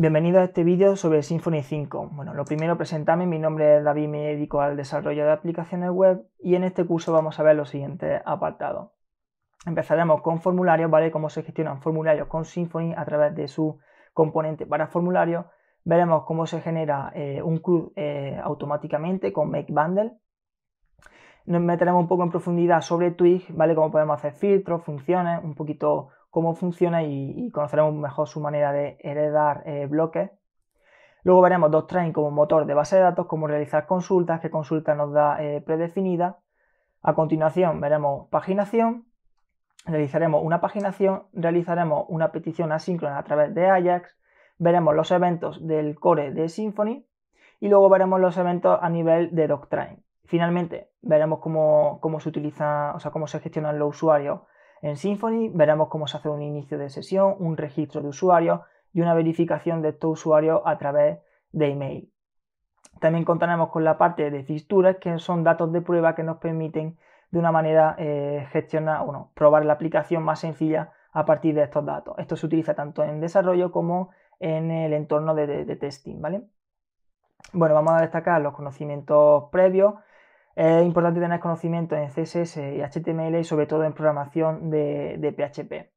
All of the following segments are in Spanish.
Bienvenido a este vídeo sobre Symfony 5. Bueno, lo primero presentarme, mi nombre es David, me dedico al desarrollo de aplicaciones web y en este curso vamos a ver los siguientes apartados. Empezaremos con formularios, ¿vale? Cómo se gestionan formularios con Symfony a través de su componente para formularios. Veremos cómo se genera eh, un CRUD eh, automáticamente con Make Bundle. Nos meteremos un poco en profundidad sobre Twig, ¿vale? Cómo podemos hacer filtros, funciones, un poquito cómo funciona y, conoceremos mejor su manera de heredar eh, bloques. Luego veremos Doctrine como motor de base de datos, cómo realizar consultas, qué consulta nos da eh, predefinida. A continuación veremos paginación, realizaremos una paginación, realizaremos una petición asíncrona a través de Ajax, veremos los eventos del core de Symfony y luego veremos los eventos a nivel de Doctrine. Finalmente, veremos cómo, se utiliza, o sea, cómo se gestionan los usuarios en Symfony veremos cómo se hace un inicio de sesión, un registro de usuarios y una verificación de estos usuarios a través de email. También contaremos con la parte de fixtures que son datos de prueba que nos permiten de una manera eh, gestionar, bueno, probar la aplicación más sencilla a partir de estos datos. Esto se utiliza tanto en desarrollo como en el entorno de, testing, ¿vale? Bueno, vamos a destacar los conocimientos previos es importante tener conocimiento en CSS y HTML y sobre todo en programación de, PHP.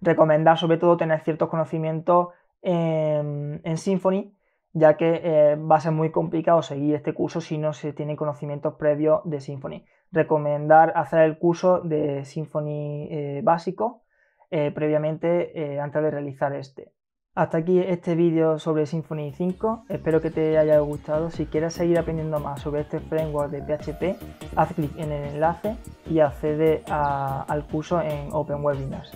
Recomendar sobre todo tener ciertos conocimientos en, Symfony, ya que eh, va a ser muy complicado seguir este curso si no se tiene conocimientos previos de Symfony. Recomendar hacer el curso de Symfony eh, básico eh, previamente antes de realizar este. Hasta aquí este vídeo sobre Symfony 5, espero que te haya gustado. Si quieres seguir aprendiendo más sobre este framework de PHP, haz clic en el enlace y accede al curso en Open Webinars.